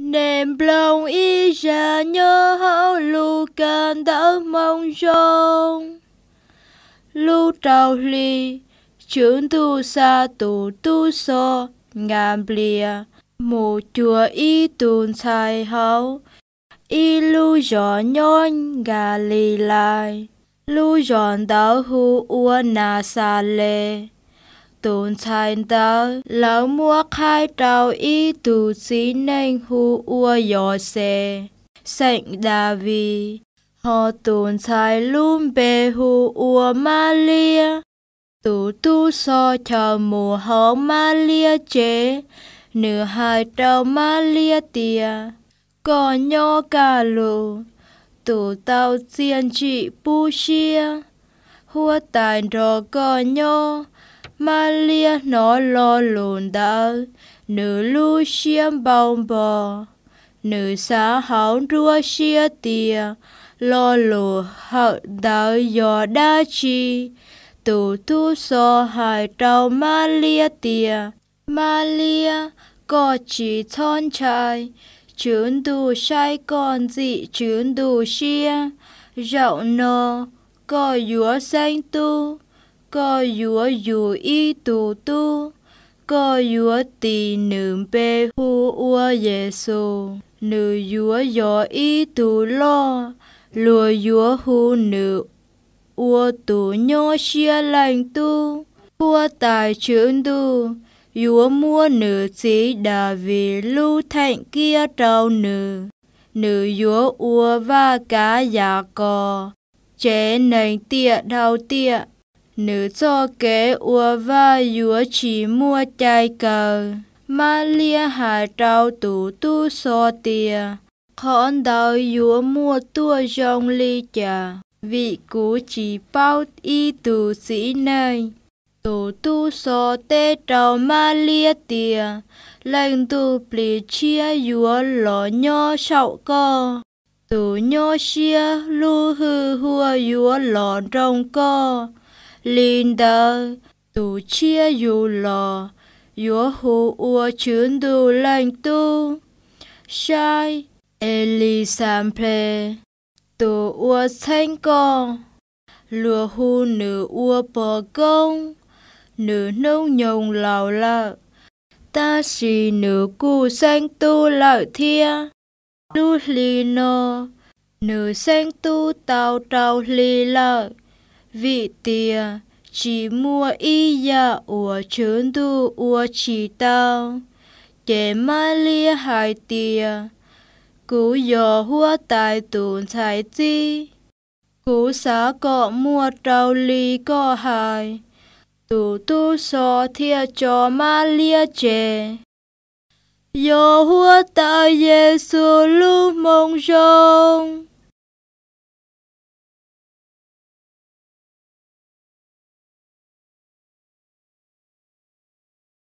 Niềm lòng y ra nhớ hậu lưu cần đỡ mong rong. Lưu trào ly, trưởng tu xa tù tu so, ngàn bìa. Mù chùa y tùn xài hậu, y lưu rõ nhon gà lì lại. Lưu giòn đỡ hù ua nà sa lê tôn chai ta lão mua khai trào y tù xí nênh hu ua yò xe sạnh đà vi, họ tôn chai lùm bê hu ua ma lia tù tu so cho mùa họ ma lia chế nửa hai trào ma lia tìa còn nhỏ cà lù tù tao chiên chị pu xia hua tài rò cò nho mà lia nó lo lùn đã nữ lu xiêm bao bò nữ xã hảo rua xia tia lo lù hậu đã giò đa chi tù thu so hài trâu mà lia tia mà lia có chỉ thon trai chuyến đù sai còn dị chuyến đù xia rộng nô có dúa xanh tu có dúa dù y tù tu có dúa tì nữ bê hu ua giê xu nữ dúa dò y tù lo lùa dúa hu nữ ua tù nhô xia lành tu ua tài trưởng tu dúa mua nữ chỉ đà vì lưu thạnh kia trâu nữ nữ dúa ua và cá già dạ cò chế nành tiệ đau tiệ nữ cho kế ua va yúa chỉ mua chai cờ mà lia hà trao tủ tu so tìa khón đào yúa mua tua dòng ly trà vị cũ chỉ bao y tù sĩ nơi tù tu so tê trào ma lia tìa lệnh tu plì chia yúa lọ nho sậu co tù nho chia lu hư hua yúa lọ trong co Linda, tu chia dù lo, Yua hu ua chuyến đu lành tu. Shai, Eli ple tu ua thanh con. Lùa hu nữ ua bò công, nữ nông nhồng lào lợ. Ta xì nữ cụ xanh tu lợi thia. Lu li nô, nữ xanh tu tàu tàu li lợi vị tìa chỉ mua y dạ ủa chướng tu ủa chỉ tao kẻ ma lia hai tìa cú giò hua tài tùn thái chi cú xá cọ mua trâu ly cọ hài tu tu so thia cho ma lia chè giò hua tài giê xu lu mong rong